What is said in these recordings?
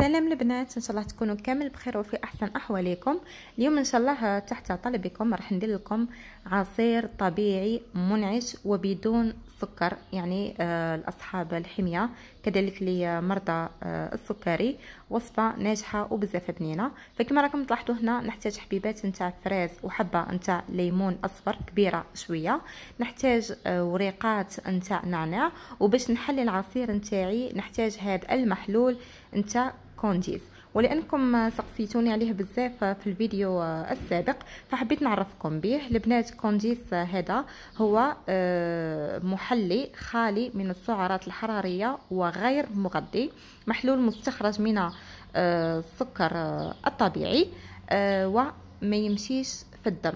سلام البنات ان شاء الله تكونوا كامل بخير وفي احسن احوالكم اليوم ان شاء الله تحت طلبكم راح ندير لكم عصير طبيعي منعش وبدون السكر يعني آه، لأصحاب الحمية كذلك لمرضى آه، السكري وصفة ناجحة وبزاف بنينة فكما راكم تلاحظوا هنا نحتاج حبيبات نتاع فريز وحبة نتاع ليمون أصفر كبيرة شوية نحتاج آه، وريقات نتاع نعناع وباش نحلي العصير نتاعي نحتاج هذا المحلول نتاع كونديز ولانكم سقسيتوني عليه بزاف في الفيديو السابق فحبيت نعرفكم به البنات كونديس هذا هو آه، محلي خالي من السعرات الحراريه وغير مغذي محلول مستخرج من آه، السكر الطبيعي آه، وما يمشيش في الدم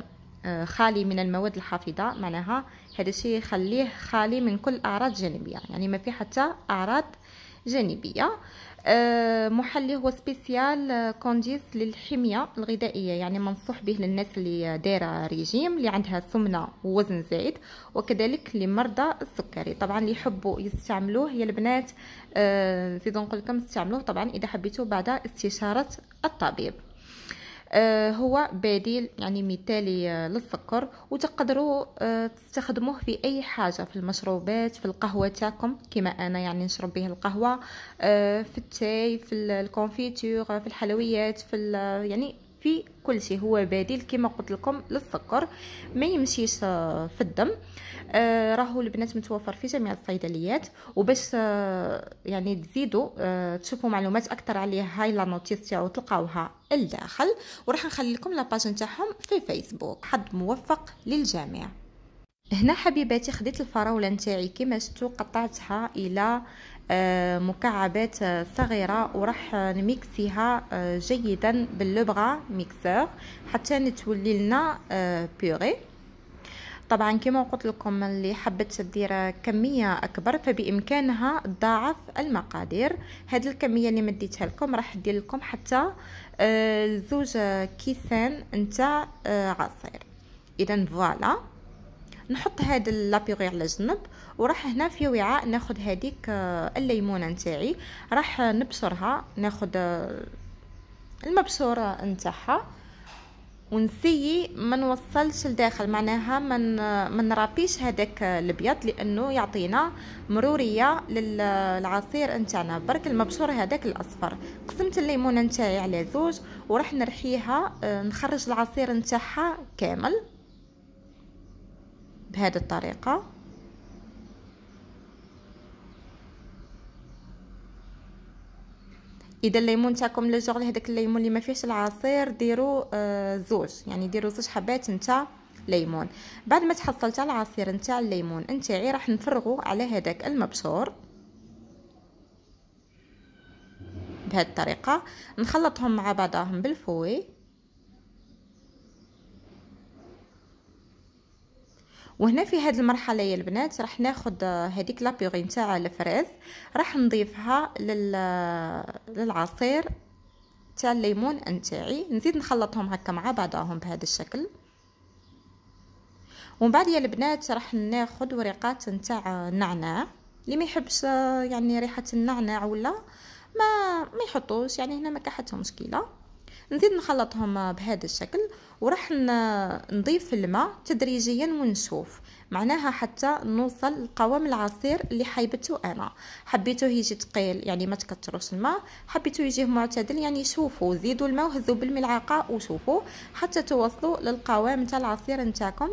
خالي من المواد الحافظة معناها هذا الشيء يخليه خالي من كل أعراض جانبية يعني ما في حتى أعراض جانبية آه، محلي هو سبيسيال آه، كونديس للحمية الغذائية يعني منصوح به للناس اللي دايرة ريجيم اللي عندها سمنة ووزن زائد وكذلك لمرضى السكري طبعا اللي يحبوا يستعملوه يا البنات نزيدو آه، نقول لكم استعملوه طبعا اذا حبيتوا بعد استشارة الطبيب آه، هو بديل يعني مثالي آه، للسكر وتقدروا آه، تستخدموه في اي حاجه في المشروبات في القهوه تاعكم كما انا يعني نشرب به القهوه في التاي في الكونفيتور في الحلويات في يعني في كل شيء هو بديل كما قلت لكم للسكر ما يمشيش آه، في الدم آه، راهو البنات متوفر في جميع الصيدليات وباش آه، يعني تزيدوا تشوفوا معلومات اكثر عليه هاي لا نوتيس تاعو تلقاوها الداخل وراح نخلي لكم لاباج نتاعهم في فيسبوك حظ موفق للجميع هنا حبيباتي خديت الفراوله نتاعي كما شفتوا قطعتها الى آه، مكعبات آه، صغيره وراح نميكسيها آه، جيدا باللبغه ميكسور حتى نتولي لنا بيغي طبعا كما قلت لكم اللي حبت دير كميه اكبر فبامكانها تضاعف المقادير هذه الكميه اللي مديتها لكم راح ندير لكم حتى زوج كيسان نتاع عصير اذا فوالا نحط هذا لابيغي على جنب وراح هنا في وعاء ناخذ هذيك آه، الليمونه نتاعي راح نبشرها ناخذ آه، المبشور نتاعها ونسيي ما نوصلش لداخل معناها ما من منرابيش هذاك الابيض لانه يعطينا مروريه للعصير نتاعنا برك المبشور هذاك الاصفر قسمت الليمونه نتاعي على زوج وراح نرحيها آه، نخرج العصير نتاعها كامل بهذه الطريقة اذا الليمون تاعكم لو جوغ هذاك الليمون اللي ما فيهش العصير ديروا آه زوج يعني ديروا زوج حبات نتا ليمون بعد ما تحصلت على العصير نتاع الليمون نتاعي راح نفرغو على هذاك المبشور بهذه الطريقه نخلطهم مع بعضهم بالفوي وهنا في هذه المرحله يا البنات راح ناخد هذيك آه، لابيغي نتاع الفريز راح نضيفها لل... آه، للعصير تاع الليمون نتاعي نزيد نخلطهم هكا مع بعضهم بهذا الشكل ومن بعد يا البنات راح ناخد ورقات نتاع النعناع آه، اللي ما يحبش يعني ريحه النعناع ولا ما ما يحطوش يعني هنا ما كحتهم مشكله نزيد نخلطهم بهذا الشكل وراح نضيف الماء تدريجيا ونشوف معناها حتى نوصل لقوام العصير اللي حيبته انا حبيته يجي ثقيل يعني ما تكتروش الماء حبيته يجي معتدل يعني شوفوا زيدوا الماء وهزوا بالملعقه وشوفوا حتى توصلوا للقوام تاع العصير نتاعكم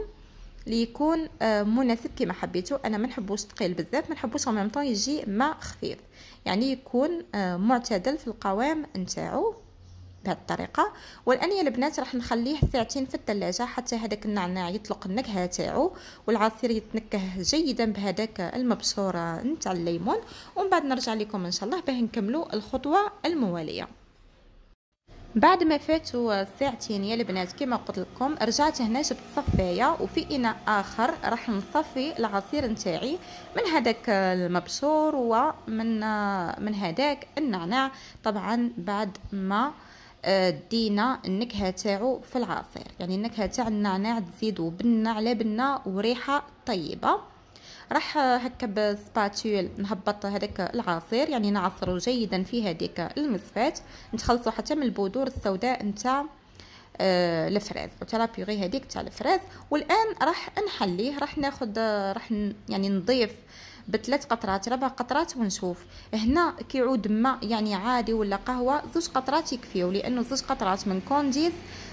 ليكون آه، مناسب كما حبيتو انا ما نحبوش ثقيل بزاف ما نحبوش طون يجي ما خفيف يعني يكون آه، معتدل في القوام نتاعو بهذه الطريقه يا البنات راح نخليه ساعتين في الثلاجه حتى هذاك النعناع يطلق النكهه تاعو والعصير يتنكه جيدا بهذاك المبشور نتاع الليمون ومن بعد نرجع لكم ان شاء الله باه نكملوا الخطوه المواليه بعد ما فاتوا ساعتين يا البنات كما قلت لكم رجعت هنا جبت صفايه وفي اناء اخر راح نصفي العصير نتاعي من هذاك المبشور ومن من هذاك النعناع طبعا بعد ما آه دينا النكهه تاعو في العصير يعني النكهه تاع النعناع تزيدو بنه على بنه وريحه طيبه راح هكا بسباتول نهبط هذاك العصير يعني نعصرو جيدا في هذيك المصفات نتخلصو حتى من البذور السوداء نتاع آه الفراز تاع لابيغي هذيك تاع الفراز والان راح نحليه راح ناخذ راح يعني نضيف آه بثلاث قطرات ربع قطرات ونشوف هنا كيعود ما يعني عادي ولا قهوه زوج قطرات يكفيو لانه زوج قطرات من كونديز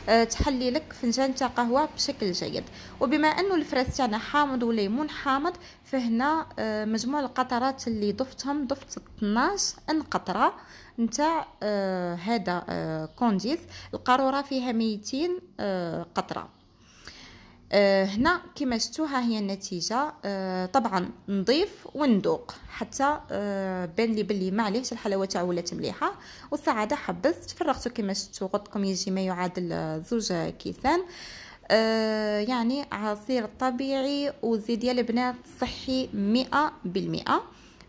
آه، تحلي لك فنجان تاع قهوه بشكل جيد وبما انه الفراس تاعنا حامض وليمون حامض فهنا آه، مجموع القطرات اللي ضفتهم ضفت 12 ان قطره نتاع آه، هذا كونديز القاروره فيها 200 قطره آه هنا كما شفتوا ها هي النتيجه آه طبعا نضيف وندوق حتى آه بان لي بلي ما عليهش الحلاوه تاعو ولات مليحه والسعاده حبست فرغتو كما شفتوا غطكم يجي ما يعادل آه، زوج كيسان آه يعني عصير طبيعي وزيد يا البنات صحي مئة بالمئة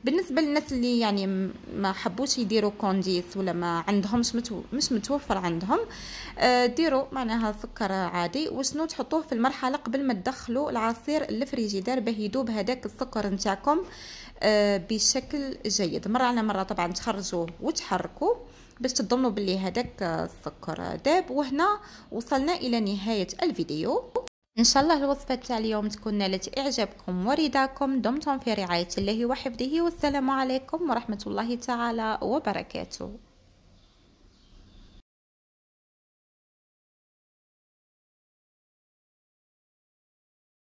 بالنسبه للناس اللي يعني ما حبوش يديروا كونديس ولا ما عندهمش متو... مش متوفر عندهم آه، ديروا معناها سكر عادي وشنو تحطوه في المرحله قبل ما تدخلوا العصير للفريجيدار باه يذوب هذاك السكر نتاعكم آه، بشكل جيد مره على مره طبعا تخرجوه وتحركوا باش تضمنوا بلي هذاك السكر داب وهنا وصلنا الى نهايه الفيديو ان شاء الله الوصفه تاع اليوم تكون نالت اعجابكم ورضاكم دمتم في رعايه الله وحفظه والسلام عليكم ورحمه الله تعالى وبركاته